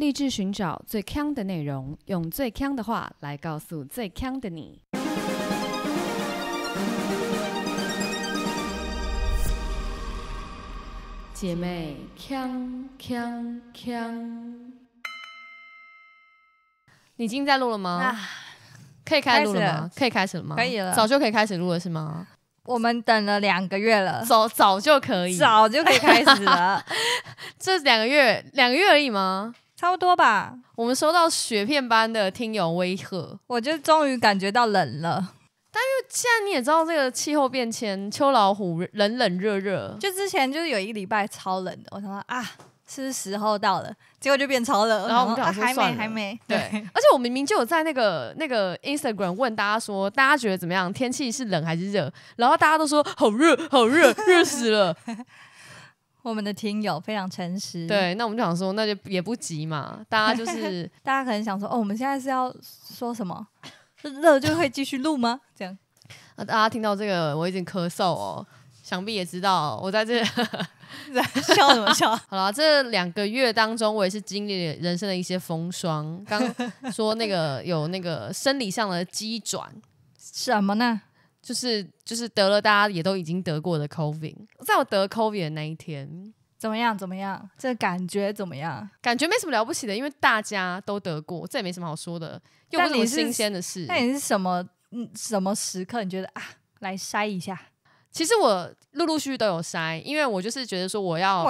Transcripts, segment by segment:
立志寻找最强的内容，用最强的话来告诉最强的你。姐妹，强强你已经在录了吗？可以开录了吗？可以开始了吗？可以了，早就可以开始录了，是吗？我们等了两个月了，早早就可以，早就可以开始了。这两个月，两个月而已吗？差不多吧，我们收到雪片般的听友威吓，我就终于感觉到冷了。但是，现在你也知道这个气候变迁，秋老虎冷冷热热，就之前就是有一个礼拜超冷的，我想说啊，是时候到了，结果就变超冷。然后我们讲还没还没对，而且我明明就有在那个那个 Instagram 问大家说，大家觉得怎么样？天气是冷还是热？然后大家都说好热好热热死了。我们的听友非常诚实，对，那我们就想说，那就也不急嘛，大家就是，大家可能想说，哦，我们现在是要说什么，热就会继续录吗？这样，那大家听到这个，我已经咳嗽哦，想必也知道，我在这 笑什么笑？好了，这两个月当中，我也是经历了人生的一些风霜，刚说那个有那个生理上的激转，什么呢？就是就是得了，大家也都已经得过的 COVID。在我得 COVID 的那一天，怎么样？怎么样？这感觉怎么样？感觉没什么了不起的，因为大家都得过，这也没什么好说的，又不是什么新鲜的事。那你是什么？嗯，什么时刻你觉得啊？来筛一下。其实我陆陆续续都有筛，因为我就是觉得说我要，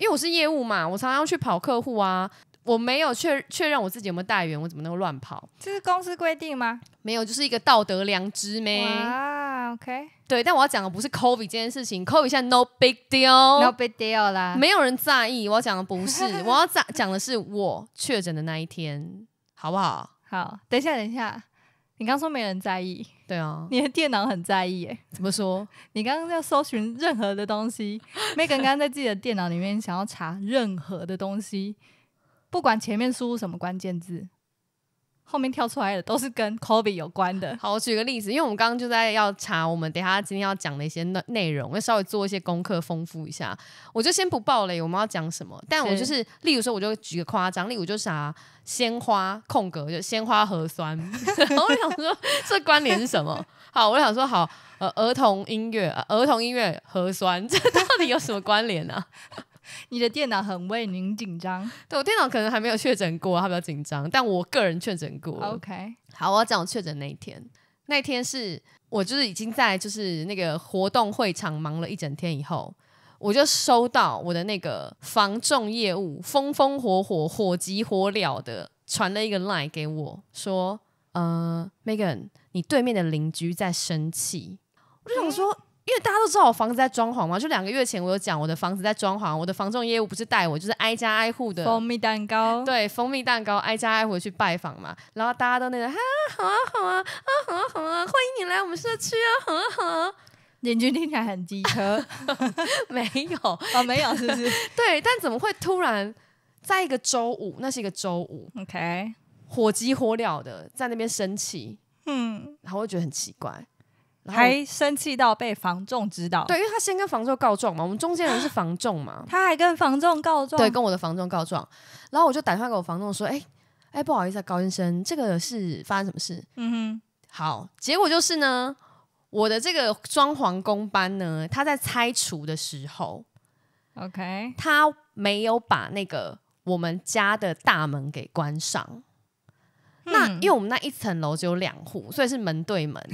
因为我是业务嘛，我常常去跑客户啊。我没有确确认我自己有没有带源，我怎么能够乱跑？这是公司规定吗？没有，就是一个道德良知没。啊 o k 对。但我要讲的不是 COVID 这件事情，COVID 现在 no big deal，no big deal 啦，没有人在意。我要讲的不是，我要讲讲的是我确诊的那一天，好不好？好，等一下，等一下，你刚说没人在意，对啊，你的电脑很在意诶，怎么说？你刚刚在搜寻任何的东西，麦刚刚在自己的电脑里面想要查任何的东西。不管前面输入什么关键字，后面跳出来的都是跟 Kobe 有关的。好，我举个例子，因为我们刚刚就在要查，我们等下今天要讲的一些内内容，要稍微做一些功课，丰富一下。我就先不报雷，我们要讲什么？但我就是，例如说，我就举个夸张例如我就查鲜花，空格就鲜花核酸。我想说，这关联是什么？好，我想说，好，呃，儿童音乐，儿童音乐核酸，这到底有什么关联呢？你的电脑很为您紧张，对我电脑可能还没有确诊过，它比较紧张。但我个人确诊过。OK，好，我要讲我确诊那一天。那天是我就是已经在就是那个活动会场忙了一整天以后，我就收到我的那个防重业务风风火火火急火燎的传了一个 line 给我，说：“呃，Megan，你对面的邻居在生气。”我就想说。因为大家都知道我房子在装潢嘛，就两个月前我有讲我的房子在装潢，我的房仲业务不是带我，就是挨家挨户的。蜂蜜蛋糕，对，蜂蜜蛋糕挨家挨户去拜访嘛，然后大家都那个，哈，好啊好啊啊好啊好啊，欢迎你来我们社区啊，好啊好啊。凝听起来很低吗？没有啊，没有是不是？对，但怎么会突然在一个周五，那是一个周五，OK，火急火燎的在那边生气，嗯，然后觉得很奇怪。还生气到被房仲知道，对，因为他先跟房仲告状嘛，我们中间人是房仲嘛，他还跟房仲告状，对，跟我的房仲告状，然后我就打电话给我房仲说，哎，哎，不好意思啊，高先生，这个是发生什么事？嗯哼，好，结果就是呢，我的这个装潢工班呢，他在拆除的时候，OK，他没有把那个我们家的大门给关上，那因为我们那一层楼只有两户，所以是门对门。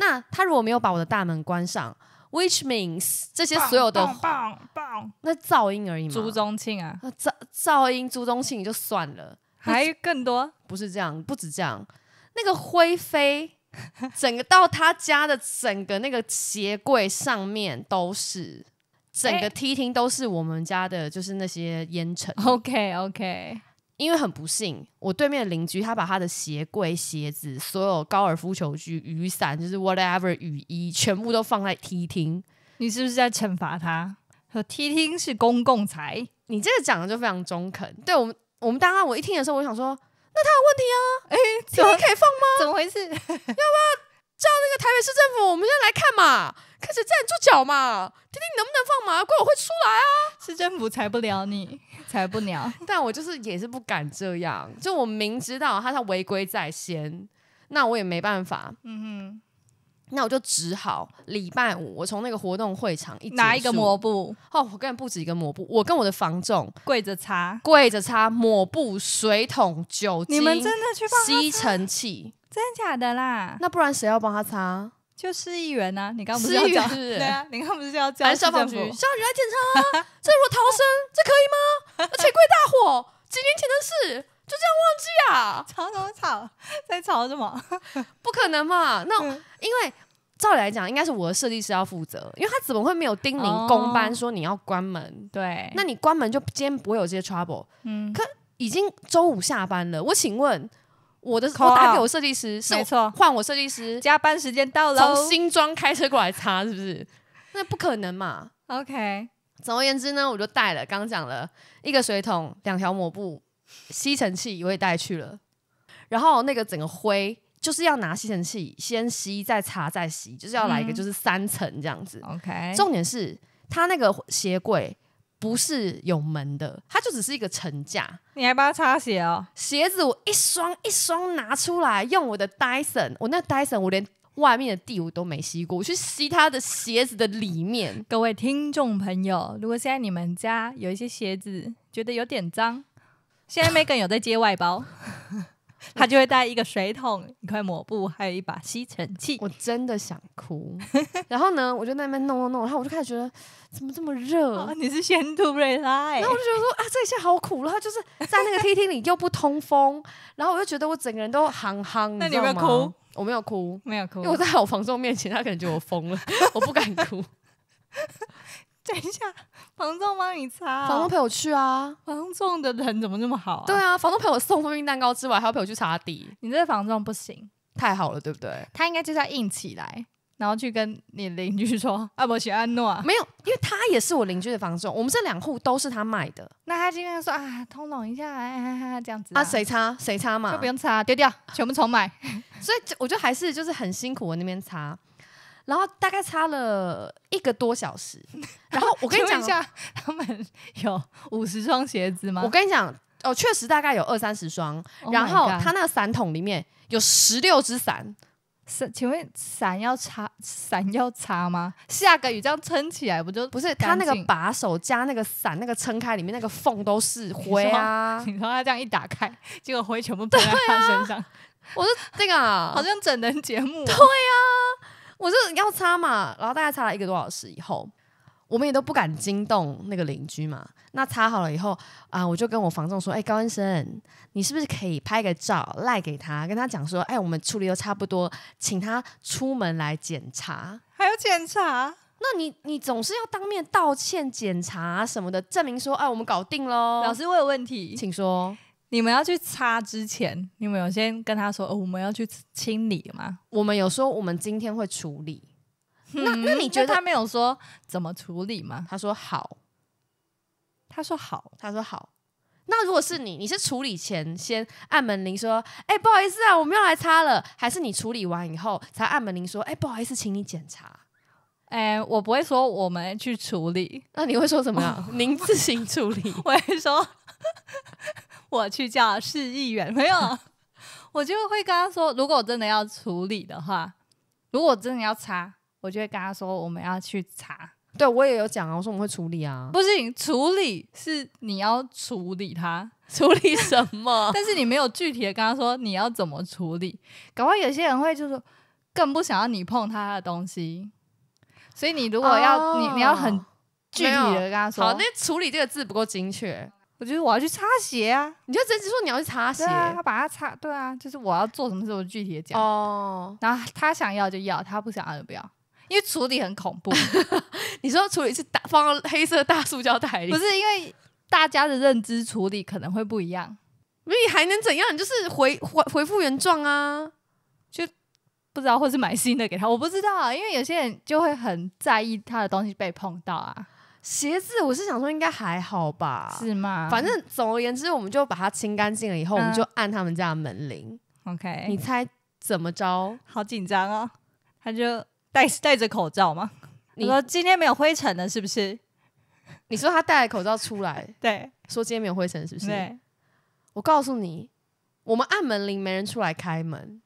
那他如果没有把我的大门关上，which means 这些所有的棒棒那噪音而已嘛？朱宗庆啊，噪噪音朱宗庆就算了，还更多？不是这样，不止这样，那个灰飞，整个到他家的整个那个鞋柜上面都是，整个梯厅都是我们家的，就是那些烟尘。OK OK。因为很不幸，我对面的邻居他把他的鞋柜、鞋子、所有高尔夫球具、雨伞，就是 whatever 雨衣，全部都放在梯厅。你是不是在惩罚他？和梯厅是公共财，你这个讲的就非常中肯。对我们，我们刚刚我一听的时候，我想说，那他有问题啊？哎，可以放吗？怎么回事？要不要？叫那个台北市政府，我们现在来看嘛，开始站住脚嘛，听听能不能放马？怪我会出来啊！市政府裁不了你，裁不了，但我就是也是不敢这样，就我明知道他他违规在先，那我也没办法，嗯哼。那我就只好礼拜五，我从那个活动会场拿一个抹布。哦，我根本不止一个抹布，我跟我的房重跪着擦，跪着擦抹布、水桶、酒精，你们真的去？吸尘器？真的假的啦？那不然谁要帮他擦？就是议员呐，你刚不是要讲？对啊，你刚不是要叫消防局、消防局来检查啊？这如果逃生，这可以吗？而且贵大火，几年前的事。就这样忘记啊？吵什么吵？在吵什么？不可能嘛？那因为照理来讲，应该是我的设计师要负责，因为他怎么会没有叮咛工班说你要关门？对，那你关门就今天不会有这些 trouble？嗯，可已经周五下班了。我请问我的，我打给我设计师，没错，换我设计师加班时间到了，从新装开车过来擦，是不是？那不可能嘛？OK，总而言之呢，我就带了，刚讲了一个水桶，两条抹布。吸尘器我也带去了，然后那个整个灰就是要拿吸尘器先吸，再擦，再吸，就是要来一个就是三层这样子。OK，重点是它那个鞋柜不是有门的，它就只是一个层架。你还帮它擦鞋哦？鞋子我一双一双拿出来，用我的 Dyson，我那 Dyson 我连外面的地我都没吸过，我去吸它的鞋子的里面。各位听众朋友，如果现在你们家有一些鞋子觉得有点脏。现在 Megan 有在接外包，他就会带一个水桶、一块抹布，还有一把吸尘器。我真的想哭。然后呢，我就那边弄弄弄，然后我就开始觉得，怎么这么热？你是先吐瑞拉？然后我就觉得说，啊，这一下好苦了，就是在那个 T T 里又不通风，然后我就觉得我整个人都憨憨。那你有没有哭？我没有哭，没有哭，因为我在我房东面前，他可能觉得我疯了，我不敢哭。等一下，房东帮你擦，房东陪我去啊。房东的人怎么那么好？对啊，房东陪我送蜂蜜蛋糕之外，还要陪我去擦地。你这房仲不行，太好了，对不对？他应该就是要硬起来，然后去跟你邻居说：“啊，我谢安诺。”没有，因为他也是我邻居的房仲，我们这两户都是他买的。那他今天说啊，通融一下，这样子啊？谁擦谁擦嘛，就不用擦，丢掉，全部重买。所以，就我就还是就是很辛苦我那边擦。然后大概擦了一个多小时，然后我跟你讲一下，他们有五十双鞋子吗？我跟你讲，哦，确实大概有二三十双。然后他那个伞桶里面有十六只伞。伞？请问伞要擦？伞要擦吗？下个雨这样撑起来不就不是？他那个把手加那个伞，那个撑开里面那个缝都是灰啊！你看他这样一打开，结果灰全部喷在他身上。我说这个好像整人节目。对呀。我就是要擦嘛，然后大概擦了一个多小时以后，我们也都不敢惊动那个邻居嘛。那擦好了以后啊，我就跟我房仲说：“哎，高先生，你是不是可以拍个照赖给他，跟他讲说：哎，我们处理都差不多，请他出门来检查，还要检查？那你你总是要当面道歉、检查什么的，证明说：哎，我们搞定喽。老师，我有问题，请说。”你们要去擦之前，你们有先跟他说我们要去清理吗？我们有说我们今天会处理？那那你觉得他没有说怎么处理吗？他说好，他说好，他说好。那如果是你，你是处理前先按门铃说：“哎，不好意思啊，我们要来擦了。”还是你处理完以后才按门铃说：“哎，不好意思，请你检查。”哎，我不会说我们去处理，那你会说什么？您 自行处理。我会说。我去叫市议员，没有，我就会跟他说，如果我真的要处理的话，如果我真的要查，我就会跟他说，我们要去查。对我也有讲啊，我说我们会处理啊，不行，处理是你要处理他，处理什么？但是你没有具体的跟他说你要怎么处理，搞不好有些人会就是更不想要你碰他的东西，所以你如果要你你要很具体的跟他说，好，那处理这个字不够精确。我觉得我要去擦鞋啊！你就直接说你要去擦鞋，要把它擦。对啊，就是我要做什么什么具体的讲。哦，然后他想要就要，他不想要就不要，因为处理很恐怖。你说处理是大放黑色大塑胶袋里？不是，因为大家的认知处理可能会不一样。那你还能怎样？你就是回回回复原状啊？就不知道，或是买新的给他？我不知道，因为有些人就会很在意他的东西被碰到啊。鞋子，我是想说应该还好吧？是吗？反正总而言之，我们就把它清干净了以后，我们就按他们家的门铃。OK，你猜怎么着？好紧张哦！他就戴戴着口罩嘛。你说今天没有灰尘的是不是？你说他戴了口罩出来，对，说今天没有灰尘是不是？我告诉你，我们按门铃没人出来开门。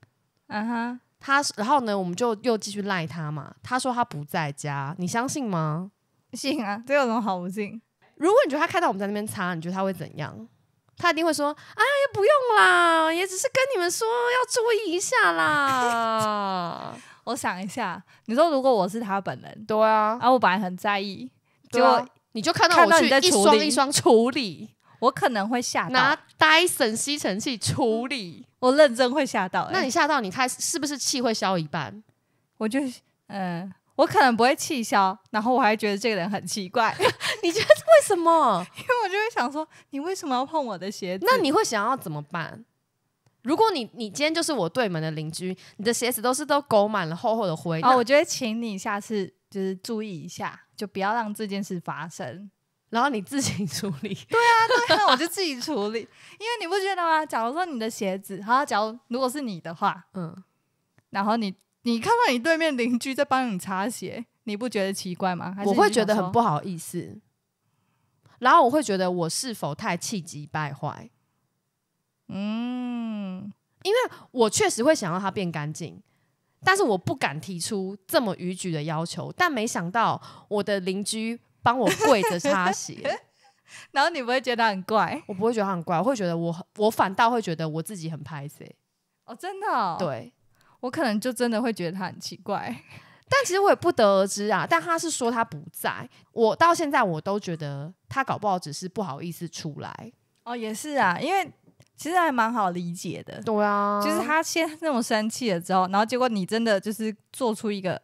嗯哼，他然后呢，我们就又继续赖他嘛。他说他不在家，你相信吗？信啊，这有什么好不信？如果你觉得他看到我们在那边擦，你觉得他会怎样？他一定会说：“哎呀，不用啦，也只是跟你们说要注意一下啦。”我想一下，你说如果我是他本人，对啊，然后我本来很在意，结果你就看到我去一双一双处理，我可能会吓到。拿 Dyson 吸尘器处理，我认真会吓到。那你吓到你开始是不是气会消一半？我就嗯。我可能不会气消，然后我还觉得这个人很奇怪。你觉得为什么？因为我就会想说，你为什么要碰我的鞋子？那你会想要怎么办？如果你你今天就是我对门的邻居，你的鞋子都是都勾满了厚厚的灰。哦，我觉得请你下次就是注意一下，就不要让这件事发生，然后你自行处理。对啊，对啊，我就自己处理。因为你不觉得吗？假如说你的鞋子，好，假如如果是你的话，嗯，然后你。你看到你对面邻居在帮你擦鞋，你不觉得奇怪吗？我会觉得很不好意思，然后我会觉得我是否太气急败坏？嗯，因为我确实会想要它变干净，但是我不敢提出这么逾矩的要求。但没想到我的邻居帮我跪着擦鞋，然后你不会觉得很怪？我不会觉得很怪，我会觉得我我反倒会觉得我自己很拍 C 哦，真的对。我可能就真的会觉得他很奇怪，但其实我也不得而知啊。但他是说他不在，我到现在我都觉得他搞不好只是不好意思出来哦。也是啊，因为其实还蛮好理解的。对啊，就是他先那种生气了之后，然后结果你真的就是做出一个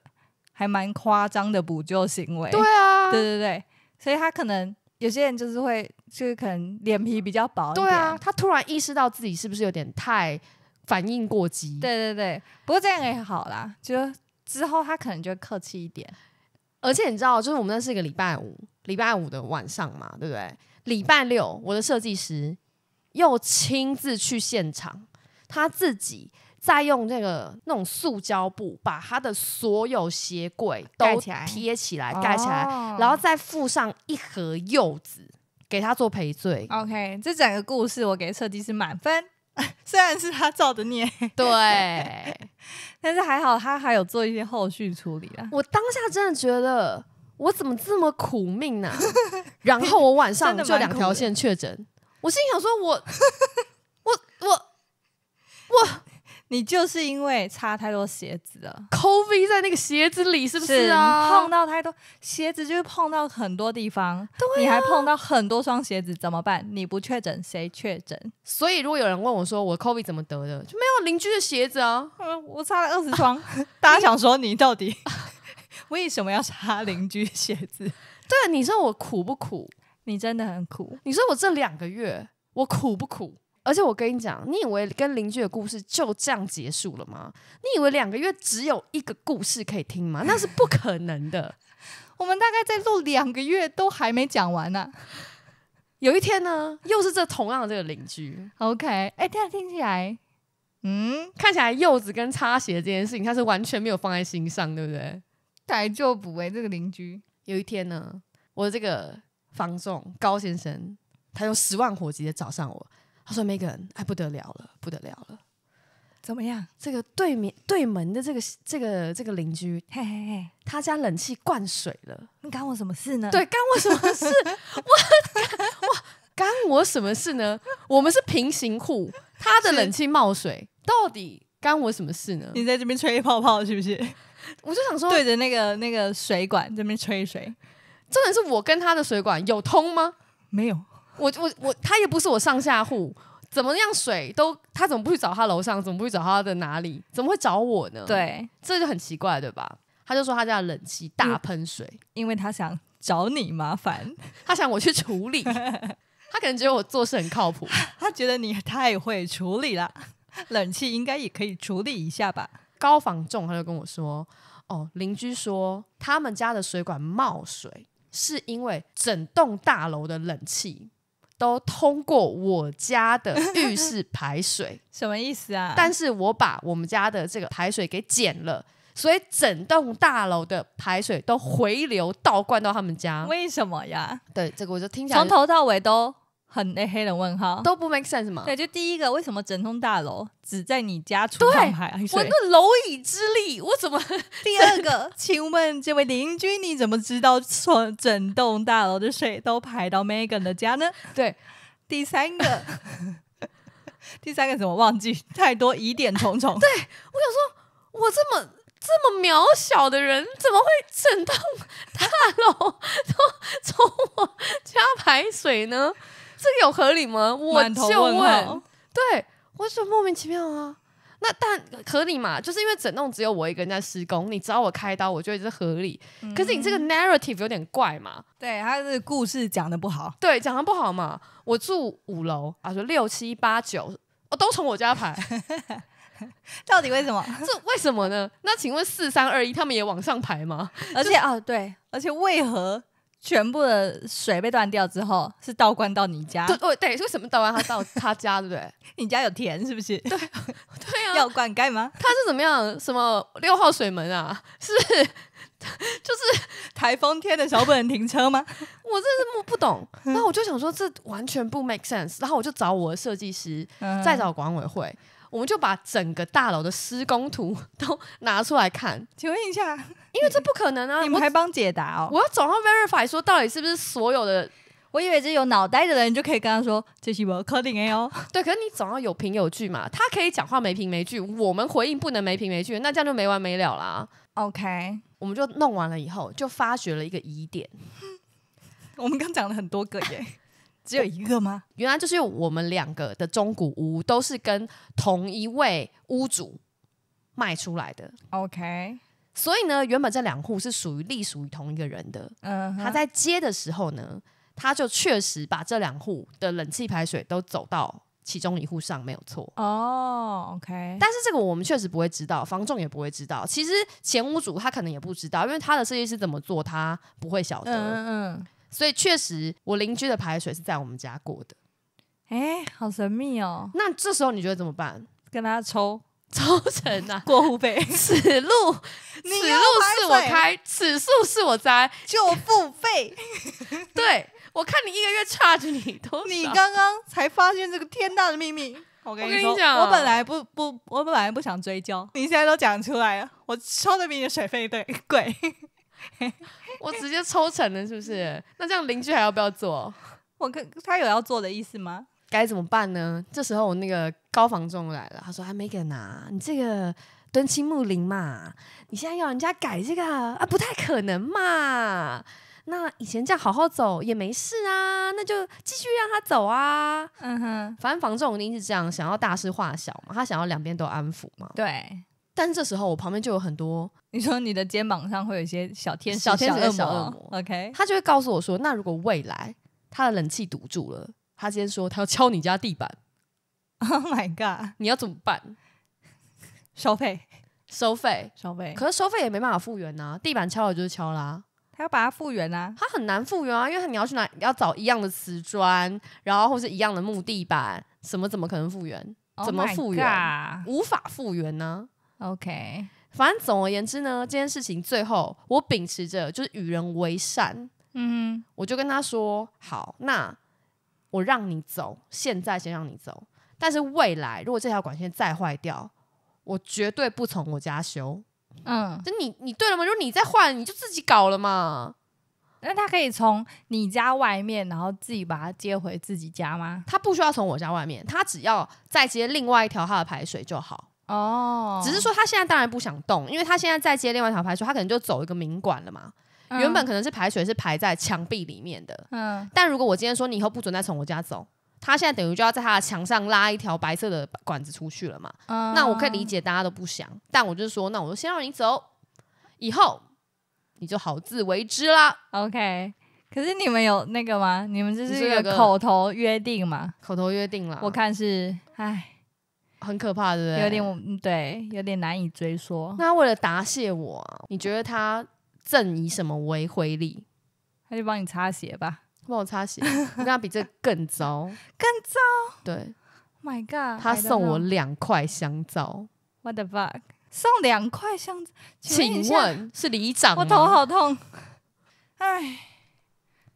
还蛮夸张的补救行为。对啊，对对对，所以他可能有些人就是会就是可能脸皮比较薄对啊，他突然意识到自己是不是有点太。反应过激，对对对，不过这样也好啦，就之后他可能就客气一点。而且你知道，就是我们那是一个礼拜五，礼拜五的晚上嘛，对不对？礼拜六，我的设计师又亲自去现场，他自己再用那个那种塑胶布把他的所有鞋柜都起来贴起来，盖起来，然后再附上一盒柚子给他做赔罪。OK，这整个故事我给设计师满分。虽然是他造的孽，对，但是还好他还有做一些后续处理啊。我当下真的觉得，我怎么这么苦命呢？然后我晚上就两条线确诊，我心想说，我我我我。你就是因为擦太多鞋子了，Kovi 在那个鞋子里是不是啊？碰到太多鞋子，就碰到很多地方，你还碰到很多双鞋子，怎么办？你不确诊，谁确诊？所以如果有人问我说我 Kovi 怎么得的，就没有邻居的鞋子啊，我擦了二十双。大家想说你到底 为什么要擦邻居鞋子？对，你说我苦不苦？你真的很苦。你说我这两个月我苦不苦？而且我跟你讲，你以为跟邻居的故事就这样结束了吗？你以为两个月只有一个故事可以听吗？那是不可能的。我们大概在录两个月都还没讲完呢。有一天呢，又是这同样的这个邻居，OK？哎，样听起来，嗯，看起来柚子跟擦鞋这件事情，他是完全没有放在心上，对不对？来就补哎，这个邻居。有一天呢，我的这个房仲高先生，他用十万火急的找上我。我说 Megan，哎，不得了了，不得了了！怎么样？这个对面对门的这个这个这个邻居，嘿嘿嘿，他家冷气灌水了。你干我什么事呢？对，干我什么事？我我干我什么事呢？我们是平行户，他的冷气冒水，到底干我什么事呢？你在这边吹泡泡是不是？我就想说对着那个那个水管这边吹水，真的是我跟他的水管有通吗？没有。我我我他也不是我上下户，怎么样水都他怎么不去找他楼上，怎么不去找他的哪里，怎么会找我呢？对，这就很奇怪，对吧？他就说他家冷气大喷水，因为他想找你麻烦，他想我去处理，他可能觉得我做事很靠谱，他觉得你太会处理了，冷气应该也可以处理一下吧。高房众他就跟我说，哦，邻居说他们家的水管冒水，是因为整栋大楼的冷气。都通过我家的浴室排水，什么意思啊？但是我把我们家的这个排水给剪了，所以整栋大楼的排水都回流倒灌到他们家。为什么呀？对这个我就听起来从头到尾都。很诶，黑人问号都不 make sense 吗？对，就第一个，为什么整栋大楼只在你家出上海？我那蝼蚁之力，我怎么？第二个，请问这位邻居，你怎么知道说整栋大楼的水都排到 Megan 的家呢？对，第三个，第三个怎么忘记？太多疑点重重。对我想说，我这么这么渺小的人，怎么会整栋大楼都从我家排水呢？这个有合理吗？我就问，对我就莫名其妙啊？那但合理嘛，就是因为整栋只有我一个人在施工，你只要我开刀，我觉得这是合理。可是你这个 narrative 有点怪嘛？对，他个故事讲的不好，对，讲的不好嘛。我住五楼，啊，说六七八九，哦，都从我家排，到底为什么？这为什么呢？那请问四三二一他们也往上排吗？而且啊，对，而且为何？全部的水被断掉之后，是倒灌到你家？对对，说什么倒灌？他到他家，对不对？你家有田，是不是？对对啊，要灌溉吗？他是怎么样？什么六号水门啊？是就是台风天的时候不能停车吗？我这是木不懂。那我就想说，这完全不 make sense。然后我就找我的设计师，再找管委会。我们就把整个大楼的施工图 都拿出来看，请问一下，因为这不可能啊！你们还帮解答哦？我要总要 verify 说到底是不是所有的？我以为只有脑袋的人就可以跟他说这是我的 c o d i n g A 哦。对，可是你总要有凭有据嘛。他可以讲话没凭没据，我们回应不能没凭没据，那这样就没完没了啦。OK，我们就弄完了以后，就发觉了一个疑点。我们刚讲了很多个耶。只有一个吗？原来就是我们两个的中古屋都是跟同一位屋主卖出来的。OK，所以呢，原本这两户是属于隶属于同一个人的。嗯，他在接的时候呢，他就确实把这两户的冷气排水都走到其中一户上，没有错。哦，OK。但是这个我们确实不会知道，房仲也不会知道。其实前屋主他可能也不知道，因为他的设计师怎么做，他不会晓得。嗯嗯。所以确实，我邻居的排水是在我们家过的。哎，好神秘哦！那这时候你觉得怎么办？跟他抽 抽成啊？过户费？此路 此路是我开，此树是我栽，就付费。对，我看你一个月差着你多。你刚刚才发现这个天大的秘密？我跟你讲，我本来不不，我本来不想追究，你现在都讲出来了，我抽的比你的水费都贵。我直接抽成了，是不是？那这样邻居还要不要做？我跟他有要做的意思吗？该怎么办呢？这时候我那个高房仲来了，他说还没给拿，你这个敦亲木林嘛，你现在要人家改这个啊，不太可能嘛。那以前这样好好走也没事啊，那就继续让他走啊。嗯哼，反正房仲一定是这样，想要大事化小嘛，他想要两边都安抚嘛。对。”但是这时候，我旁边就有很多。你说你的肩膀上会有一些小天小天使小恶魔，OK？他就会告诉我说：“那如果未来他的冷气堵住了，他今天说他要敲你家地板，Oh my god！你要怎么办？收费？收费？收费？可是收费也没办法复原呐。地板敲了就是敲啦，他要把它复原啊。他很难复原啊，因为你要去哪，要找一样的瓷砖，然后或是一样的木地板，什么怎么可能复原？怎么复原？无法复原呢？” OK，反正总而言之呢，这件事情最后我秉持着就是与人为善，嗯，我就跟他说好，那我让你走，现在先让你走，但是未来如果这条管线再坏掉，我绝对不从我家修。嗯，就你你对了吗？就你再坏，你就自己搞了嘛。那他可以从你家外面，然后自己把它接回自己家吗？他不需要从我家外面，他只要再接另外一条他的排水就好。哦，只是说他现在当然不想动，因为他现在在接另外一条排水，他可能就走一个明管了嘛。原本可能是排水是排在墙壁里面的，嗯，但如果我今天说你以后不准再从我家走，他现在等于就要在他的墙上拉一条白色的管子出去了嘛。那我可以理解大家都不想，但我就说，那我就先让你走，以后你就好自为之啦。OK，可是你们有那个吗？你们这是一个口头约定嘛？口头约定了，我看是，唉。很可怕，对不对？有点，嗯，对，有点难以追说。那为了答谢我，你觉得他赠以什么为回礼？他就帮你擦鞋吧，帮我擦鞋。我跟他比这更糟，更糟。对，My God，他送我两块香皂。What the fuck？送两块香皂？请问是里长？我头好痛。哎。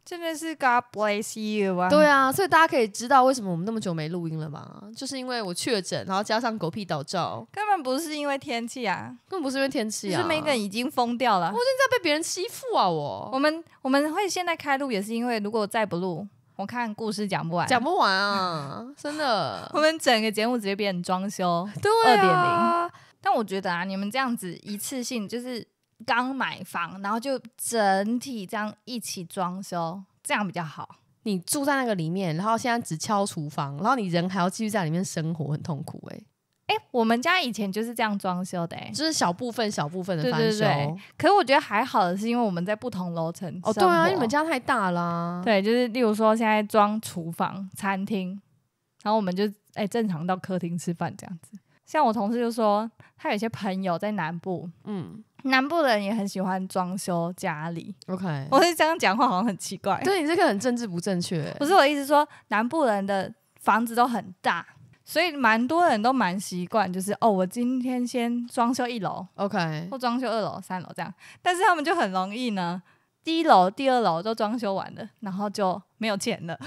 真的是 God bless you 啊！对啊，所以大家可以知道为什么我们那么久没录音了吗？就是因为我确诊，然后加上狗屁倒照，根本不是因为天气啊，根本不是因为天气啊！是 Megan 已经疯掉了，我真的在被别人欺负啊！我我们我们会现在开录，也是因为如果再不录，我看故事讲不完，讲不完啊！真的，我们整个节目直接变成装修，对，二点零。但我觉得啊，你们这样子一次性就是。刚买房，然后就整体这样一起装修，这样比较好。你住在那个里面，然后现在只敲厨房，然后你人还要继续在里面生活，很痛苦哎。哎，我们家以前就是这样装修的，就是小部分小部分的装修。可是我觉得还好的是，因为我们在不同楼层。哦，对啊，你们家太大了。对，就是例如说，现在装厨房、餐厅，然后我们就哎正常到客厅吃饭这样子。像我同事就说，他有些朋友在南部，嗯，南部人也很喜欢装修家里。OK，我是这样讲话，好像很奇怪。对你这个很政治不正确。不是我意思说，南部人的房子都很大，所以蛮多人都蛮习惯，就是哦，我今天先装修一楼，OK，或装修二楼、三楼这样。但是他们就很容易呢。一楼、第二楼都装修完了，然后就没有钱了，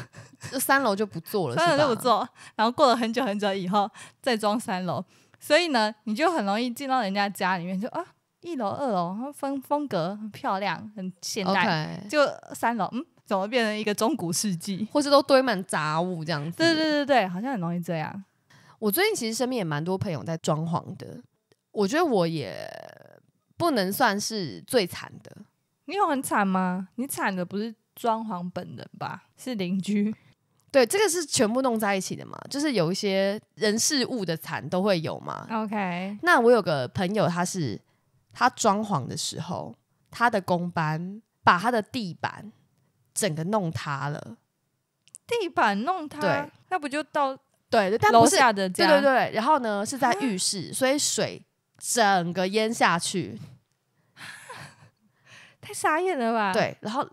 就 三楼就不做了，三楼就不做。然后过了很久很久以后，再装三楼。所以呢，你就很容易进到人家家里面，就啊，一楼、二楼分风格很漂亮，很现代。就三楼，嗯，怎么变成一个中古世纪，或是都堆满杂物这样？子？对对对对，好像很容易这样。我最近其实身边也蛮多朋友在装潢的，我觉得我也不能算是最惨的。你有很惨吗？你惨的不是装潢本人吧？是邻居。对，这个是全部弄在一起的嘛？就是有一些人事物的惨都会有嘛。OK。那我有个朋友，他是他装潢的时候，他的工班把他的地板整个弄塌了。地板弄塌？对。那不就到对，但楼下的对对对。然后呢，是在浴室，所以水整个淹下去。太傻眼了吧！对，然后，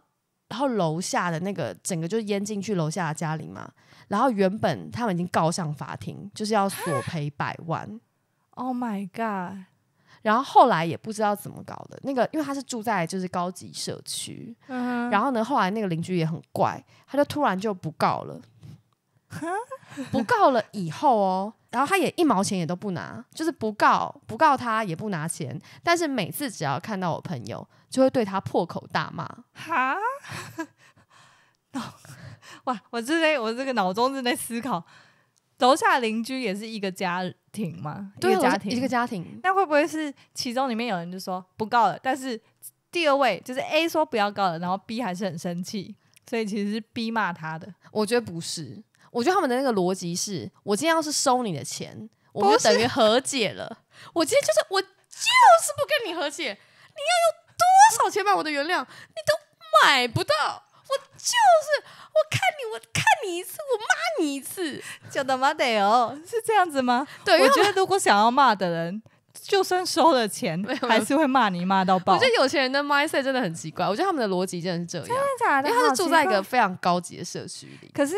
然后楼下的那个整个就淹进去楼下的家里嘛。然后原本他们已经告上法庭，就是要索赔百万。Oh my god！然后后来也不知道怎么搞的，那个因为他是住在就是高级社区，然后呢，后来那个邻居也很怪，他就突然就不告了。不告了以后哦，然后他也一毛钱也都不拿，就是不告不告他也不拿钱，但是每次只要看到我朋友，就会对他破口大骂。哈，哇！我正在我这个脑中正在思考，楼下邻居也是一个家庭吗？一个家庭，一个家庭，那会不会是其中里面有人就说不告了？但是第二位就是 A 说不要告了，然后 B 还是很生气，所以其实是 B 骂他的。我觉得不是。我觉得他们的那个逻辑是：我今天要是收你的钱，我就等于和解了。我今天就是我就是不跟你和解，你要用多少钱买我的原谅，你都买不到。我就是我看你，我看你一次，我骂你一次，就得吗？得哦，是这样子吗？对，我觉得如果想要骂的人，就算收了钱，还是会骂你骂到爆。我觉得有钱人的 mindset 真的很奇怪。我觉得他们的逻辑就是这样，因为他是住在一个非常高级的社区里。可是。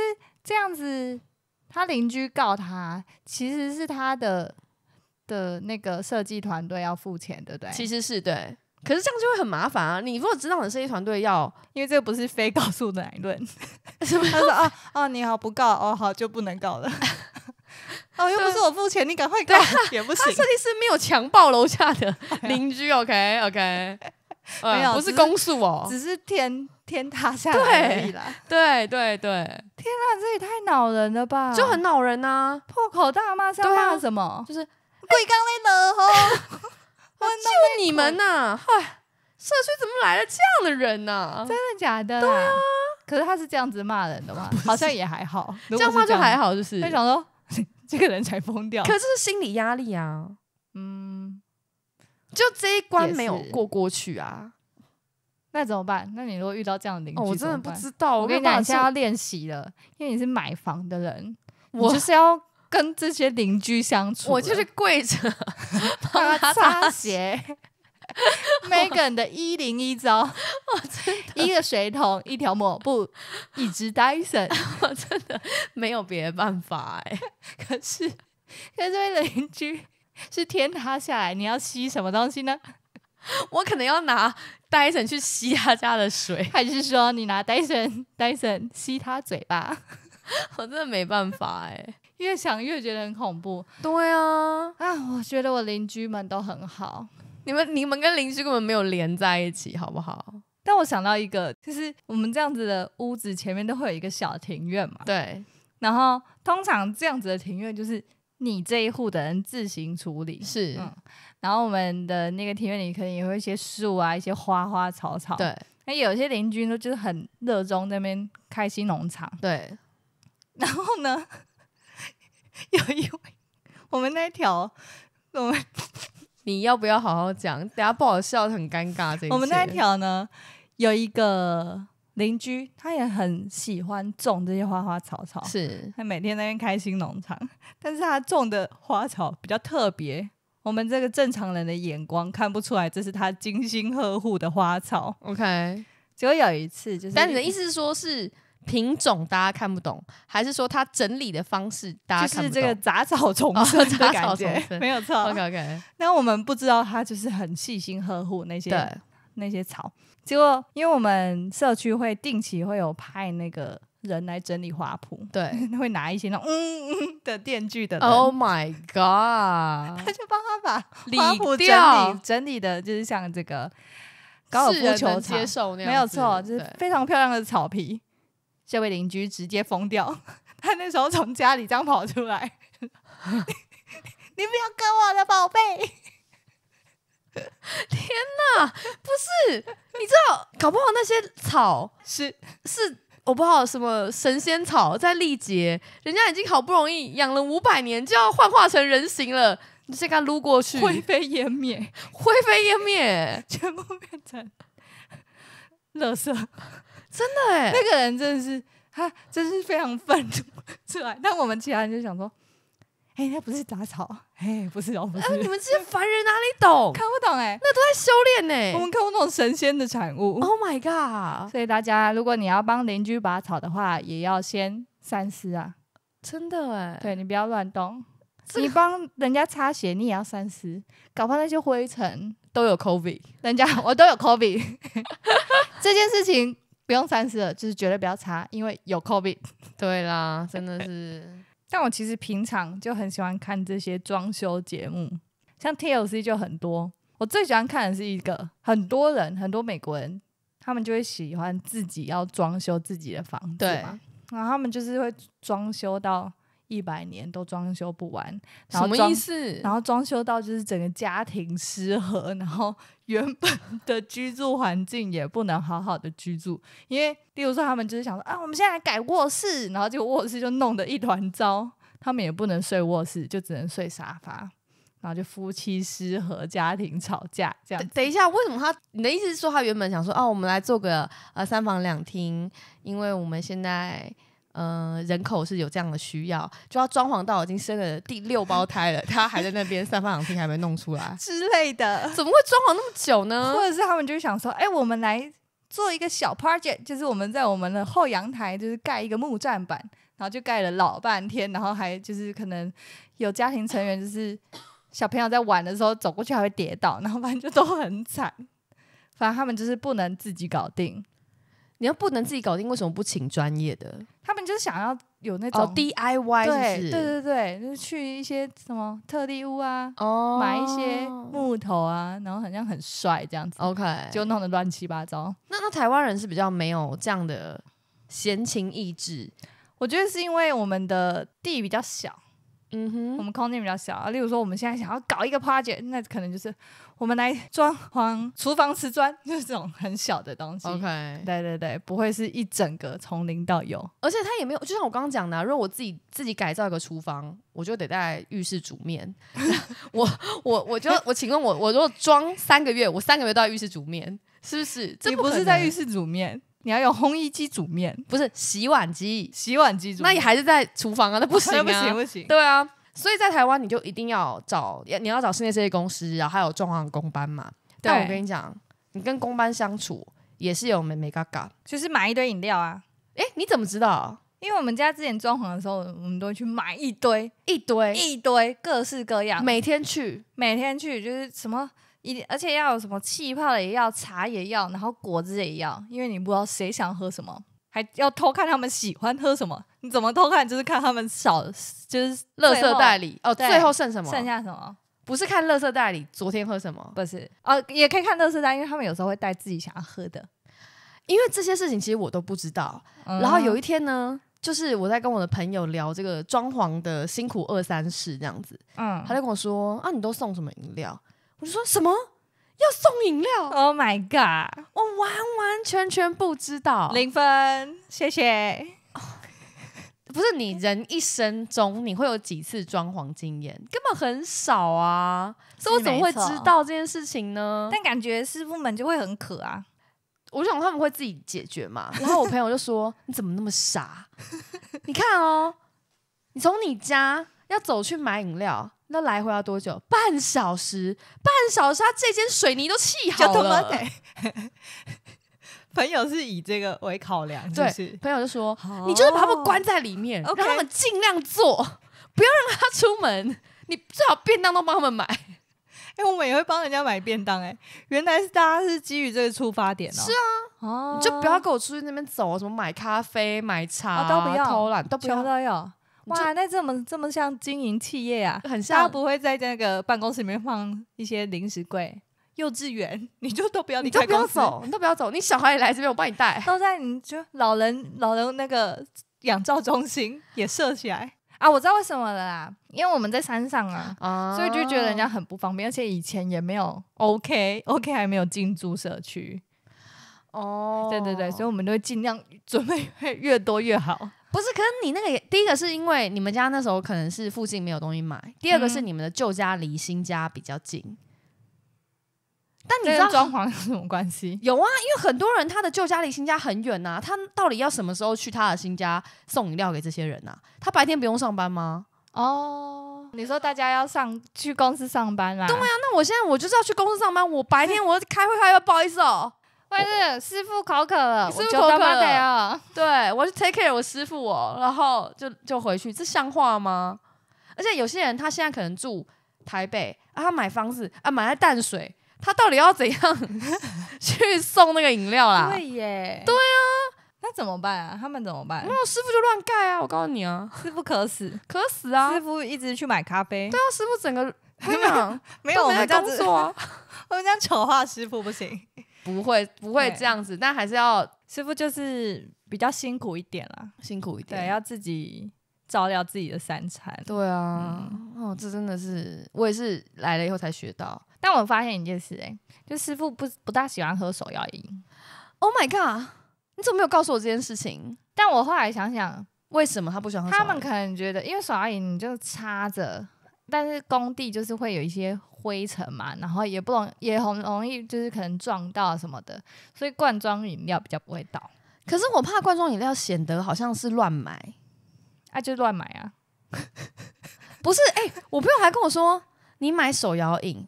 这样子，他邻居告他，其实是他的的那个设计团队要付钱，对不对？其实是对，可是这样就会很麻烦啊！你如果知道你的设计团队要，因为这个不是非告诉哪一轮，什么？他说啊啊，你好不告哦，好就不能告了。哦，又不是我付钱，你赶快告 也不行。他设计师没有强暴楼下的邻居，OK OK。有，不是公诉哦，只是天天塌下来而已啦。对对对，天啊，这也太恼人了吧！就很恼人呐，破口大骂是要骂什么？就是鬼刚那闹吼，就 你们呐，嗨，社区怎么来了这样的人呐？真的假的？对啊，可是他是这样子骂人的嘛，好像也还好，这样骂就还好，就是。他想说这个人才疯掉，可是心理压力啊，嗯。就这一关没有过过去啊，那怎么办？那你如果遇到这样的邻居，我真的不知道。我跟你讲，是要练习的，因为你是买房的人，我就是要跟这些邻居相处。我就是跪着 帮他擦鞋。Megan 的一零一招，一个水桶，一条抹布，一只 Dyson，我真的没有别的办法哎。可是，可是这邻居。是天塌下来，你要吸什么东西呢？我可能要拿戴森去吸他家的水，还是说你拿戴森戴森吸他嘴巴？我真的没办法哎，越想越觉得很恐怖。对啊，啊，我觉得我邻居们都很好。你们你们跟邻居根本没有连在一起，好不好？但我想到一个，就是我们这样子的屋子前面都会有一个小庭院嘛。对。然后通常这样子的庭院就是。你这一户的人自行处理是，然后我们的那个庭院里可能也有一些树啊，一些花花草草。对，那有些邻居呢，就是很热衷那边开心农场。对，然后呢，有一位我们那条，我们 你要不要好好讲？等下不好笑，很尴尬。我们那条呢，有一个。邻居他也很喜欢种这些花花草草，是，他每天在那开心农场，但是他种的花草比较特别，我们这个正常人的眼光看不出来，这是他精心呵护的花草。OK，结果有一次就是，但你的意思是说是品种大家看不懂，还是说他整理的方式大家看不懂？这个杂草丛生，的草重生，没有错。OK，那我们不知道他就是很细心呵护那些那些草。结果，因为我们社区会定期会有派那个人来整理花圃，对，会拿一些那种嗯的电锯的。Oh my god！他就帮他把花圃整理整理的，就是像这个高尔夫球场那样，没有错，就是非常漂亮的草皮。这位邻居直接疯掉，他那时候从家里这样跑出来，你不要割我的宝贝！天哪，不是。搞不好那些草是是，我不好什么神仙草在历劫，人家已经好不容易养了五百年，就要幻化成人形了，你先给他撸过去，灰飞烟灭，灰飞烟灭，全部变成垃圾，真的哎，那个人真的是，他真是非常愤怒出来，但我们其他人就想说。哎，那不是杂草，哎，不是杂草。哎，你们这些凡人哪里懂？看不懂哎，那都在修炼呢。我们看不懂神仙的产物。Oh my god！所以大家，如果你要帮邻居拔草的话，也要先三思啊。真的哎，对你不要乱动。你帮人家擦鞋，你也要三思，搞不好那些灰尘都有 kobe。人家我都有 kobe。这件事情不用三思了，就是绝对不要擦，因为有 kobe。对啦，真的是。但我其实平常就很喜欢看这些装修节目，像 TLC 就很多。我最喜欢看的是一个很多人，很多美国人，他们就会喜欢自己要装修自己的房子嘛，然后他们就是会装修到。一百年都装修不完，什么意思？然后装修到就是整个家庭失和，然后原本的居住环境也不能好好的居住，因为例如说他们就是想说啊，我们现在来改卧室，然后这个卧室就弄得一团糟，他们也不能睡卧室，就只能睡沙发，然后就夫妻失和，家庭吵架这样。等一下，为什么他？你的意思是说他原本想说啊，我们来做个呃三房两厅，因为我们现在。呃，人口是有这样的需要，就要装潢到已经生了第六胞胎了，他还在那边散发两厅还没弄出来 之类的，怎么会装潢那么久呢？或者是他们就想说，哎，我们来做一个小 project，就是我们在我们的后阳台就是盖一个木栈板，然后就盖了老半天，然后还就是可能有家庭成员就是小朋友在玩的时候走过去还会跌倒，然后反正就都很惨，反正他们就是不能自己搞定。你要不能自己搞定，为什么不请专业的？他们就是想要有那种 DIY，对对对对，就去一些什么特地屋啊，买一些木头啊，然后好像很帅这样子，OK，就弄得乱七八糟。那那台湾人是比较没有这样的闲情逸致，我觉得是因为我们的地比较小，嗯哼，我们空间比较小啊。例如说，我们现在想要搞一个 project，那可能就是。我们来装潢厨房瓷砖，就是这种很小的东西。OK，对对对，不会是一整个从零到有，而且它也没有。就像我刚刚讲的，如果我自己自己改造一个厨房，我就得在浴室煮面。我我我就我请问我，我如果装三个月，我三个月都要浴室煮面，是不是？你不是在浴室煮面，你要用烘衣机煮面，不是洗碗机？洗碗机煮？那你还是在厨房啊？那不行，不行，不行，对啊。所以在台湾你就一定要找，你要找室内设计公司，然后还有装潢工班嘛。但我跟你讲，你跟工班相处也是有美美嘎嘎，就是买一堆饮料啊。哎，你怎么知道？因为我们家之前装潢的时候，我们都去买一堆一堆一堆各式各样，每天去每天去，就是什么一，而且要有什么气泡的也要，茶也要，然后果汁也要，因为你不知道谁想喝什么。还要偷看他们喜欢喝什么？你怎么偷看？就是看他们少，就是垃圾袋里哦。最后剩什么？剩下什么？不是看垃圾袋里昨天喝什么？不是啊，也可以看垃圾袋，因为他们有时候会带自己想要喝的。因为这些事情其实我都不知道。然后有一天呢，就是我在跟我的朋友聊这个装潢的辛苦二三事这样子，嗯，他就跟我说啊，你都送什么饮料？我就说什么？要送饮料？Oh my god！我完完全全不知道，零分，谢谢。不是你人一生中你会有几次装潢经验？根本很少啊，所以我怎么会知道这件事情呢？但感觉师傅们就会很渴啊，我想他们会自己解决嘛。然后我朋友就说：“你怎么那么傻？你看哦，你从你家。”要走去买饮料，那来回要多久？半小时，半小时。他这间水泥都砌好了。就 朋友是以这个为考量，对？朋友就说：“你就是把他们关在里面，让他们尽量做，不要让他出门。你最好便当都帮他们买。”哎，我们也会帮人家买便当。哎，原来是大家是基于这个出发点哦。是啊，哦，你就不要跟我出去那边走，什么买咖啡、买茶，都不要偷懒，都不要。哇，那这么这么像经营企业啊？很像，他不会在那个办公室里面放一些零食柜。幼稚园，你就都不要你都不要走，你都不要走，你小孩也来这边，我帮你带。都在你就老人老人那个养照中心也设起来啊！我知道为什么了啦，因为我们在山上啊，所以就觉得人家很不方便，而且以前也没有 OK OK 还没有进驻社区。哦，对对对，所以我们都会尽量准备越越多越好。不是，可是你那个第一个是因为你们家那时候可能是附近没有东西买，第二个是你们的旧家离新家比较近。但你知道 装潢有什么关系？有啊，因为很多人他的旧家离新家很远呐，他到底要什么时候去他的新家送饮料给这些人呐。他白天不用上班吗？哦，你说大家要上去公司上班啦？对啊，那我现在我就是要去公司上班，我白天我开会还要不好意思哦。或者师傅口渴了，我就口渴了，对，我就 take care 我师傅哦，然后就就回去，这像话吗？而且有些人他现在可能住台北啊，买房子啊，买在淡水，他到底要怎样 去送那个饮料啦？耶，对啊，那怎么办啊？他们怎么办？没有师傅就乱盖啊！我告诉你啊，师傅渴死，渴死啊！师傅一直去买咖啡，对啊，师傅整个没有没有这样子，我们样丑话，师傅不行。不会不会这样子，但还是要师傅就是比较辛苦一点啦，辛苦一点，对，要自己照料自己的三餐。对啊，哦，这真的是我也是来了以后才学到。但我发现一件事，哎，就师傅不不大喜欢喝手摇饮。Oh my god！你怎么没有告诉我这件事情？但我后来想想，为什么他不喜欢？他们可能觉得，因为手摇饮就插着。但是工地就是会有一些灰尘嘛，然后也不容也很容易就是可能撞到什么的，所以罐装饮料比较不会倒。可是我怕罐装饮料显得好像是乱买，啊，就乱买啊！不是，哎，我朋友还跟我说，你买手摇饮，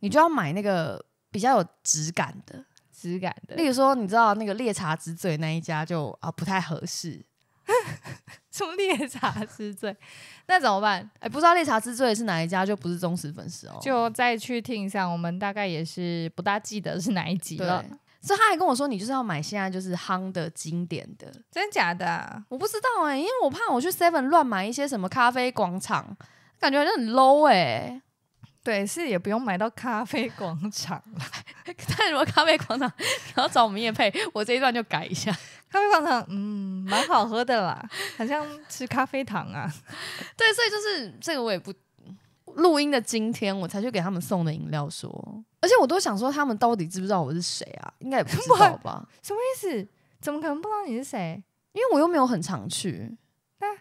你就要买那个比较有质感的、质感的。例如说，你知道那个“猎茶之嘴”那一家就啊不太合适。出猎茶之最》，那怎么办？哎，不知道《猎茶之最》是哪一家，就不是忠实粉丝哦。就再去听一下，我们大概也是不大记得是哪一集了。所以他还跟我说，你就是要买现在就是夯的经典的，真的假的？我不知道哎，因为我怕我去 Seven 乱买一些什么咖啡广场，感觉好像很 low 哎。对，是也不用买到咖啡广场来。但如果咖啡广场然后找我们也配，我这一段就改一下。咖啡广场，嗯，蛮好喝的啦，好像吃咖啡糖啊。对，所以就是这个我也不录音的。今天我才去给他们送的饮料，说，而且我都想说，他们到底知不知道我是谁啊？应该也不知道吧？什么意思？怎么可能不知道你是谁？因为我又没有很常去。但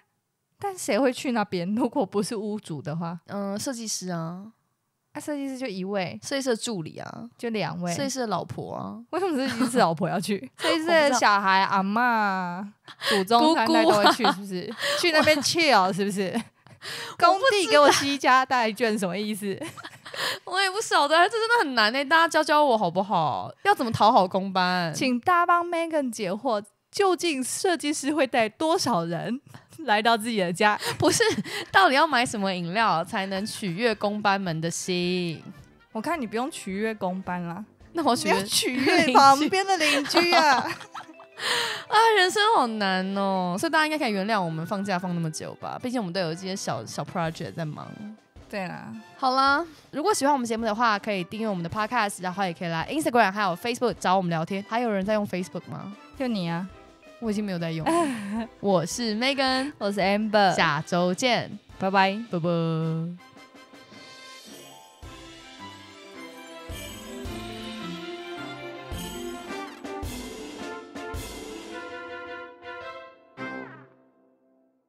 但谁会去那边？如果不是屋主的话，嗯，设计师啊。啊，设计师就一位，设计师的助理啊，就两位，设计师的老婆，啊，为什么设计师老婆要去？设计师的小孩、阿妈、祖宗三代都会去，是不是？去那边 chill 是不是？工地给我西家带卷什么意思？我也不晓得，这真的很难哎，大家教教我好不好？要怎么讨好工班？请大帮 Megan 解惑，究竟设计师会带多少人？来到自己的家，不是？到底要买什么饮料才能取悦工班们的心？我看你不用取悦工班啦，那我取悦旁边的邻居啊！啊，人生好难哦，所以大家应该可以原谅我们放假放那么久吧？毕竟我们都有这些小小 project 在忙。对啦，好啦，如果喜欢我们节目的话，可以订阅我们的 podcast，然后也可以来 Instagram，还有 Facebook 找我们聊天。还有人在用 Facebook 吗？就你啊。我已经没有在用。我是 Megan，我是 Amber，下周见，拜拜，拜拜。